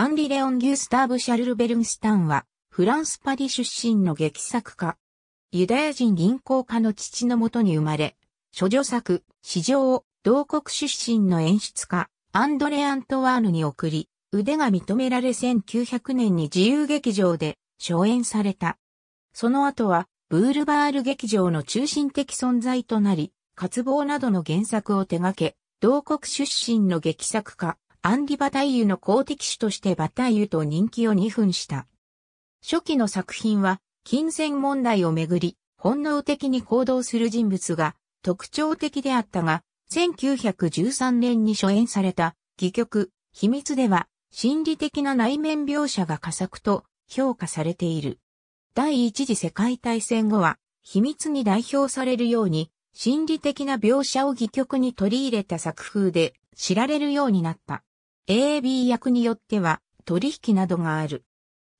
アンリ・レオン・ギュスターブ・シャルル・ベルンスタンは、フランス・パリ出身の劇作家。ユダヤ人銀行家の父のもとに生まれ、諸女作、史上を同国出身の演出家、アンドレ・アントワーヌに送り、腕が認められ1900年に自由劇場で初演された。その後は、ブールバール劇場の中心的存在となり、渇望などの原作を手掛け、同国出身の劇作家、アンリ・バタイユの公敵手としてバタイユと人気を二分した。初期の作品は、金銭問題をめぐり、本能的に行動する人物が特徴的であったが、1913年に初演された、戯曲、秘密では、心理的な内面描写が佳作と評価されている。第一次世界大戦後は、秘密に代表されるように、心理的な描写を戯曲に取り入れた作風で知られるようになった。AB 役によっては取引などがある。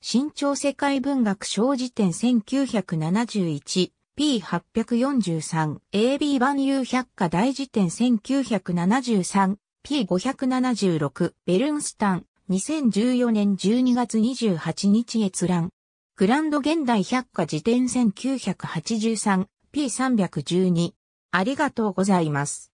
新潮世界文学小辞典 1971P843 AB 万有百科大辞典 1973P576 ベルンスタン2014年12月28日閲覧グランド現代百科辞典 1983P312 ありがとうございます。